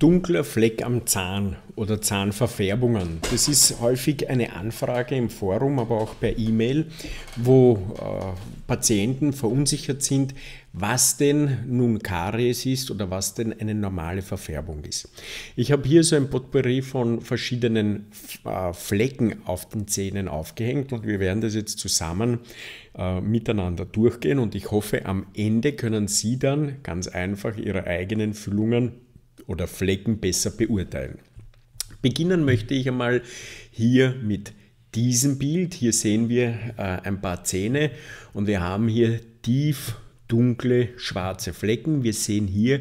Dunkler Fleck am Zahn oder Zahnverfärbungen. Das ist häufig eine Anfrage im Forum, aber auch per E-Mail, wo äh, Patienten verunsichert sind, was denn nun Karies ist oder was denn eine normale Verfärbung ist. Ich habe hier so ein Potpourri von verschiedenen äh, Flecken auf den Zähnen aufgehängt und wir werden das jetzt zusammen äh, miteinander durchgehen und ich hoffe, am Ende können Sie dann ganz einfach Ihre eigenen Füllungen oder Flecken besser beurteilen. Beginnen möchte ich einmal hier mit diesem Bild. Hier sehen wir äh, ein paar Zähne und wir haben hier tief dunkle schwarze Flecken. Wir sehen hier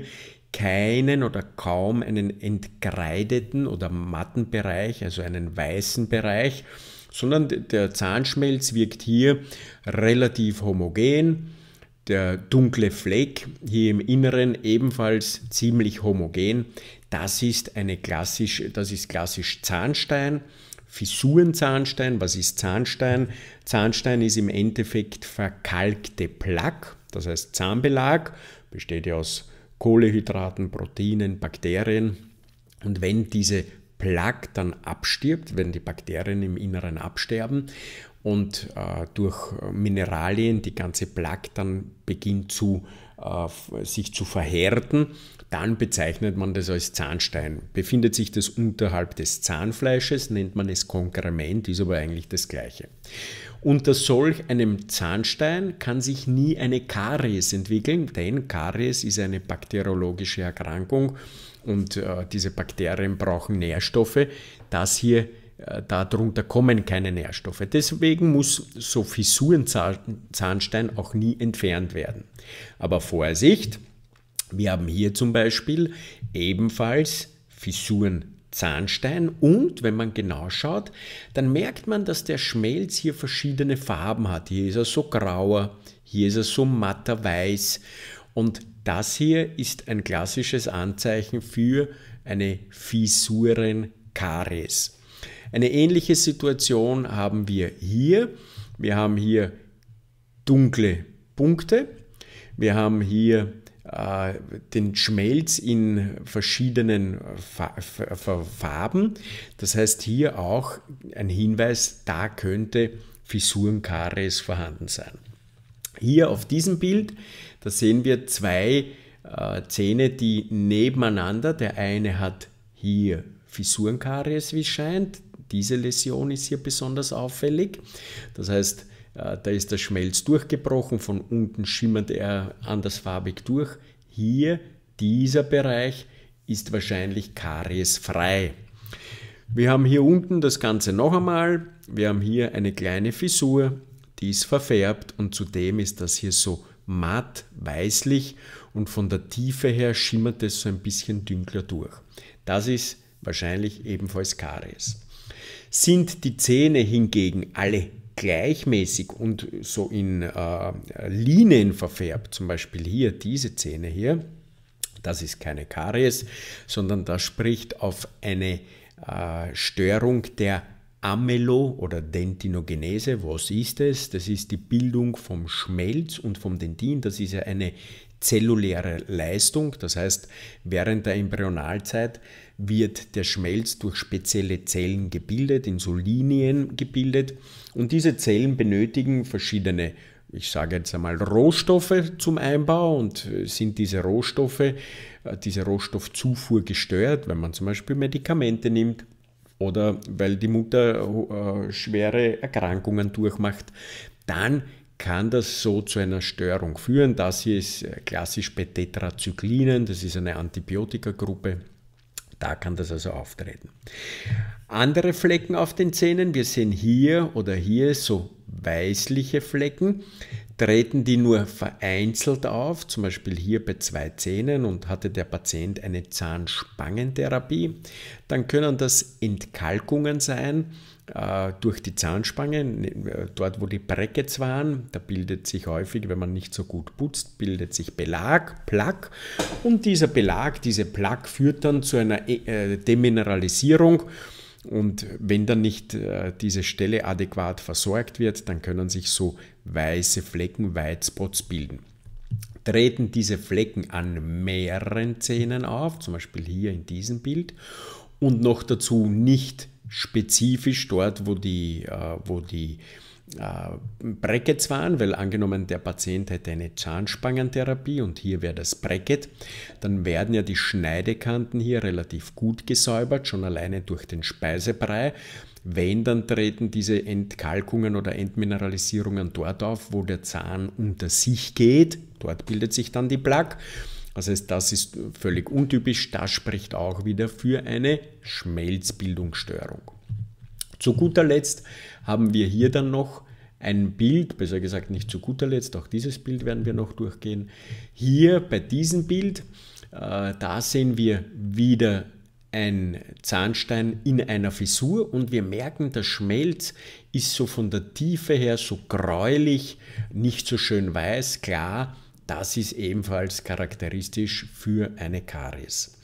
keinen oder kaum einen entkreideten oder matten Bereich, also einen weißen Bereich, sondern der Zahnschmelz wirkt hier relativ homogen der dunkle Fleck hier im Inneren ebenfalls ziemlich homogen. Das ist, eine klassisch, das ist klassisch Zahnstein. Fissurenzahnstein. Was ist Zahnstein? Zahnstein ist im Endeffekt verkalkte Plaque, das heißt Zahnbelag, besteht ja aus Kohlehydraten, Proteinen, Bakterien. Und wenn diese Plaque dann abstirbt, wenn die Bakterien im Inneren absterben und äh, durch äh, Mineralien die ganze Plaque dann beginnt zu, äh, sich zu verhärten, dann bezeichnet man das als Zahnstein. Befindet sich das unterhalb des Zahnfleisches, nennt man es Konkrement, ist aber eigentlich das gleiche. Unter solch einem Zahnstein kann sich nie eine Karies entwickeln, denn Karies ist eine bakteriologische Erkrankung und äh, diese Bakterien brauchen Nährstoffe. Das hier ist äh, darunter kommen keine Nährstoffe. Deswegen muss so Fissurenzahnstein auch nie entfernt werden. Aber Vorsicht, wir haben hier zum Beispiel ebenfalls Fissurenzahnstein und wenn man genau schaut, dann merkt man, dass der Schmelz hier verschiedene Farben hat. Hier ist er so grauer, hier ist er so matter weiß und das hier ist ein klassisches Anzeichen für eine Fissurenkaries. Eine ähnliche Situation haben wir hier. Wir haben hier dunkle Punkte. Wir haben hier äh, den Schmelz in verschiedenen Farben. Das heißt hier auch ein Hinweis, da könnte Fissuren, vorhanden sein. Hier auf diesem Bild, da sehen wir zwei äh, Zähne, die nebeneinander, der eine hat hier Fissurenkaries, wie scheint, diese Läsion ist hier besonders auffällig. Das heißt, äh, da ist der Schmelz durchgebrochen, von unten schimmert er andersfarbig durch. Hier, dieser Bereich, ist wahrscheinlich kariesfrei. Wir haben hier unten das Ganze noch einmal. Wir haben hier eine kleine Fissur, die ist verfärbt und zudem ist das hier so matt, weißlich und von der Tiefe her schimmert es so ein bisschen dünkler durch. Das ist wahrscheinlich ebenfalls Karies. Sind die Zähne hingegen alle gleichmäßig und so in äh, Linien verfärbt, zum Beispiel hier diese Zähne hier, das ist keine Karies, sondern das spricht auf eine äh, Störung der Amelo- oder Dentinogenese. Was ist es? Das ist die Bildung vom Schmelz und vom Dentin. Das ist ja eine zelluläre Leistung, das heißt während der Embryonalzeit wird der Schmelz durch spezielle Zellen gebildet, in so Linien gebildet und diese Zellen benötigen verschiedene ich sage jetzt einmal Rohstoffe zum Einbau und äh, sind diese Rohstoffe, äh, diese Rohstoffzufuhr gestört, wenn man zum Beispiel Medikamente nimmt oder weil die Mutter äh, schwere Erkrankungen durchmacht, dann kann das so zu einer Störung führen. Das hier ist äh, klassisch bei Tetrazyklinen, das ist eine Antibiotikagruppe. Da kann das also auftreten. Andere Flecken auf den Zähnen, wir sehen hier oder hier so weißliche Flecken. Treten die nur vereinzelt auf, zum Beispiel hier bei zwei Zähnen und hatte der Patient eine Zahnspangentherapie, dann können das Entkalkungen sein äh, durch die Zahnspange, ne, äh, dort wo die Brackets waren, da bildet sich häufig, wenn man nicht so gut putzt, bildet sich Belag, Plaque und dieser Belag, diese Plaque führt dann zu einer äh, Demineralisierung und wenn dann nicht diese Stelle adäquat versorgt wird, dann können sich so weiße Flecken, White Spots bilden. Treten diese Flecken an mehreren Zähnen auf, zum Beispiel hier in diesem Bild, und noch dazu nicht spezifisch dort, wo die, äh, wo die äh, Brackets waren, weil angenommen der Patient hätte eine Zahnspangentherapie und hier wäre das Bracket, dann werden ja die Schneidekanten hier relativ gut gesäubert, schon alleine durch den Speisebrei. Wenn, dann treten diese Entkalkungen oder Entmineralisierungen dort auf, wo der Zahn unter sich geht. Dort bildet sich dann die Plaque. Das heißt, das ist völlig untypisch. Das spricht auch wieder für eine Schmelzbildungsstörung. Zu guter Letzt haben wir hier dann noch ein Bild, besser gesagt nicht zu guter Letzt, auch dieses Bild werden wir noch durchgehen. Hier bei diesem Bild, äh, da sehen wir wieder ein Zahnstein in einer Fissur und wir merken, der Schmelz ist so von der Tiefe her so gräulich, nicht so schön weiß, klar, das ist ebenfalls charakteristisch für eine Karies.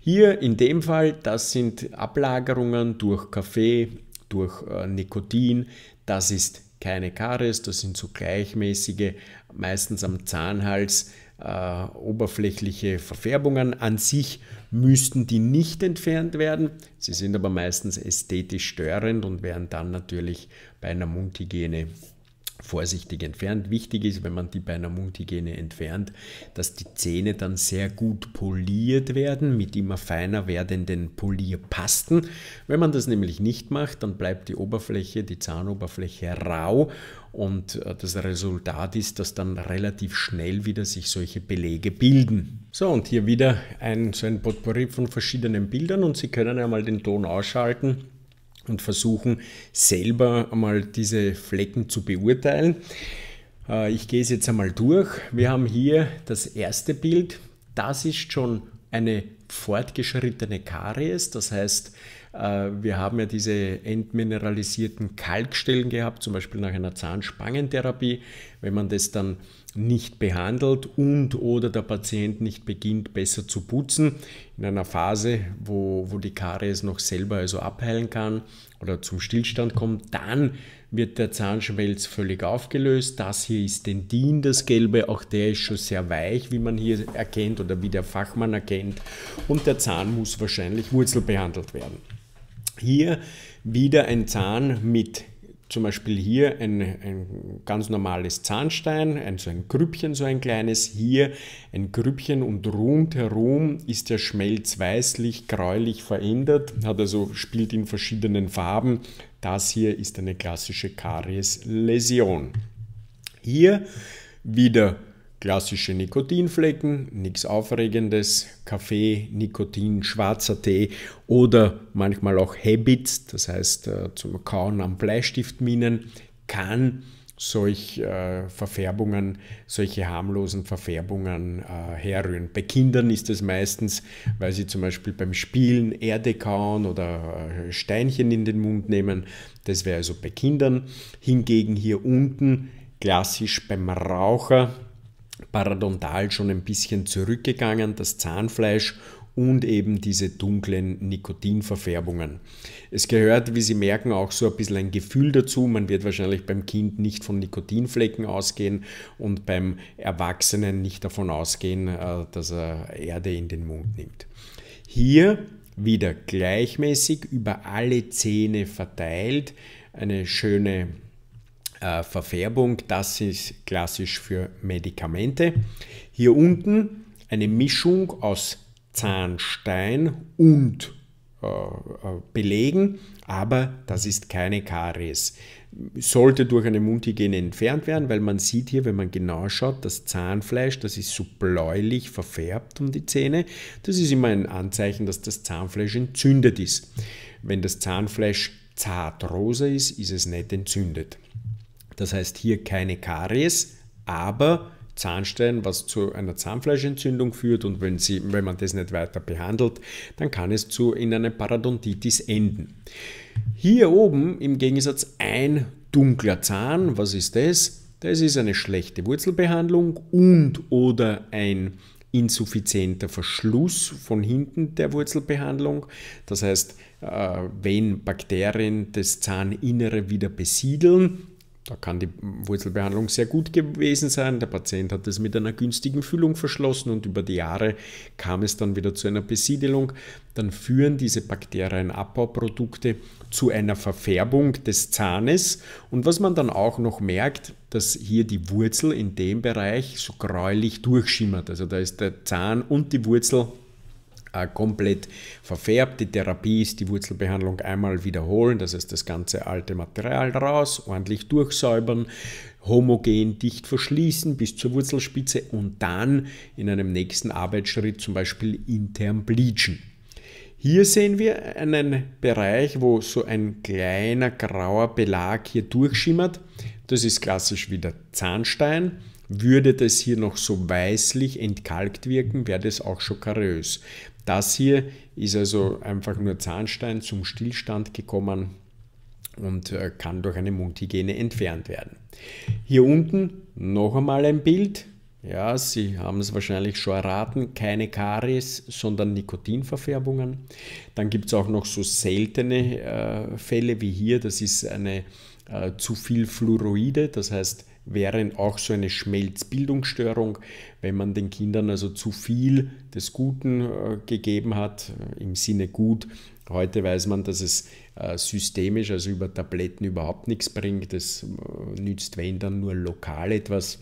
Hier in dem Fall, das sind Ablagerungen durch Kaffee, durch äh, Nikotin. Das ist keine Karies, das sind so gleichmäßige, meistens am Zahnhals äh, oberflächliche Verfärbungen. An sich müssten die nicht entfernt werden. Sie sind aber meistens ästhetisch störend und werden dann natürlich bei einer Mundhygiene vorsichtig entfernt. Wichtig ist, wenn man die bei einer Mundhygiene entfernt, dass die Zähne dann sehr gut poliert werden mit immer feiner werdenden Polierpasten. Wenn man das nämlich nicht macht, dann bleibt die Oberfläche, die Zahnoberfläche rau und äh, das Resultat ist, dass dann relativ schnell wieder sich solche Belege bilden. So, und hier wieder ein, so ein Potpourri von verschiedenen Bildern und Sie können einmal den Ton ausschalten und versuchen selber einmal diese Flecken zu beurteilen. Äh, ich gehe es jetzt einmal durch. Wir haben hier das erste Bild. Das ist schon eine fortgeschrittene Karies. Das heißt, äh, wir haben ja diese entmineralisierten Kalkstellen gehabt, zum Beispiel nach einer Zahnspangentherapie. Wenn man das dann nicht behandelt und oder der Patient nicht beginnt besser zu putzen in einer Phase, wo, wo die Karies noch selber also abheilen kann oder zum Stillstand kommt, dann wird der Zahnschmelz völlig aufgelöst. Das hier ist Dendin, das Gelbe, auch der ist schon sehr weich, wie man hier erkennt oder wie der Fachmann erkennt und der Zahn muss wahrscheinlich wurzelbehandelt werden. Hier wieder ein Zahn mit zum Beispiel hier ein, ein ganz normales Zahnstein, ein, so ein Grüppchen, so ein kleines, hier ein Grüppchen und rundherum ist der Schmelz weißlich, gräulich verändert, hat also, spielt in verschiedenen Farben. Das hier ist eine klassische Karies-Läsion. Hier wieder Klassische Nikotinflecken, nichts Aufregendes, Kaffee, Nikotin, schwarzer Tee oder manchmal auch Habits, das heißt äh, zum Kauen am Bleistiftminen, kann solch äh, Verfärbungen, solche harmlosen Verfärbungen äh, herrühren. Bei Kindern ist es meistens, weil sie zum Beispiel beim Spielen Erde kauen oder äh, Steinchen in den Mund nehmen. Das wäre also bei Kindern. Hingegen hier unten klassisch beim Raucher parodontal schon ein bisschen zurückgegangen, das Zahnfleisch und eben diese dunklen Nikotinverfärbungen. Es gehört, wie Sie merken, auch so ein bisschen ein Gefühl dazu. Man wird wahrscheinlich beim Kind nicht von Nikotinflecken ausgehen und beim Erwachsenen nicht davon ausgehen, äh, dass er Erde in den Mund nimmt. Hier wieder gleichmäßig über alle Zähne verteilt, eine schöne äh, Verfärbung, das ist klassisch für Medikamente. Hier unten eine Mischung aus Zahnstein und äh, äh, Belegen, aber das ist keine Karies. Sollte durch eine Mundhygiene entfernt werden, weil man sieht hier, wenn man genau schaut, das Zahnfleisch, das ist so bläulich verfärbt um die Zähne. Das ist immer ein Anzeichen, dass das Zahnfleisch entzündet ist. Wenn das Zahnfleisch zartrosa ist, ist es nicht entzündet. Das heißt hier keine Karies, aber Zahnstein, was zu einer Zahnfleischentzündung führt und wenn, sie, wenn man das nicht weiter behandelt, dann kann es zu in eine Parodontitis enden. Hier oben im Gegensatz ein dunkler Zahn, was ist das? Das ist eine schlechte Wurzelbehandlung und oder ein insuffizienter Verschluss von hinten der Wurzelbehandlung. Das heißt, äh, wenn Bakterien das Zahninnere wieder besiedeln, da kann die Wurzelbehandlung sehr gut gewesen sein. Der Patient hat es mit einer günstigen Füllung verschlossen und über die Jahre kam es dann wieder zu einer Besiedelung. Dann führen diese Bakterienabbauprodukte zu einer Verfärbung des Zahnes. Und was man dann auch noch merkt, dass hier die Wurzel in dem Bereich so gräulich durchschimmert. Also da ist der Zahn und die Wurzel äh, komplett verfärbt. Die Therapie ist die Wurzelbehandlung einmal wiederholen, das heißt das ganze alte Material raus, ordentlich durchsäubern, homogen dicht verschließen bis zur Wurzelspitze und dann in einem nächsten Arbeitsschritt zum Beispiel intern bleachen. Hier sehen wir einen Bereich, wo so ein kleiner grauer Belag hier durchschimmert. Das ist klassisch wie der Zahnstein. Würde das hier noch so weißlich entkalkt wirken, wäre das auch schon kariös. Das hier ist also einfach nur Zahnstein zum Stillstand gekommen und äh, kann durch eine Mundhygiene entfernt werden. Hier unten noch einmal ein Bild. Ja, Sie haben es wahrscheinlich schon erraten, keine Karies, sondern Nikotinverfärbungen. Dann gibt es auch noch so seltene äh, Fälle wie hier, das ist eine äh, zu viel Fluoride, das heißt wären auch so eine Schmelzbildungsstörung, wenn man den Kindern also zu viel des Guten äh, gegeben hat, äh, im Sinne gut. Heute weiß man, dass es äh, systemisch, also über Tabletten überhaupt nichts bringt. Es nützt, wenn dann nur lokal etwas.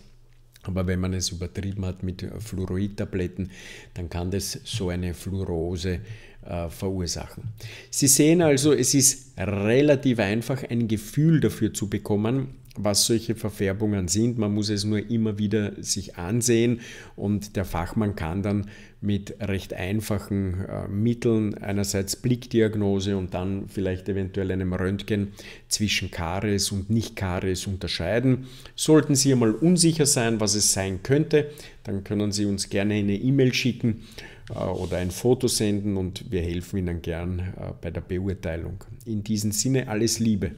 Aber wenn man es übertrieben hat mit Fluoridtabletten, dann kann das so eine Fluorose äh, verursachen. Sie sehen also, es ist relativ einfach, ein Gefühl dafür zu bekommen, was solche Verfärbungen sind. Man muss es nur immer wieder sich ansehen und der Fachmann kann dann mit recht einfachen äh, Mitteln einerseits Blickdiagnose und dann vielleicht eventuell einem Röntgen zwischen Karies und Nicht-Karies unterscheiden. Sollten Sie einmal unsicher sein, was es sein könnte, dann können Sie uns gerne eine E-Mail schicken äh, oder ein Foto senden und wir helfen Ihnen gern äh, bei der Beurteilung. In diesem Sinne alles Liebe.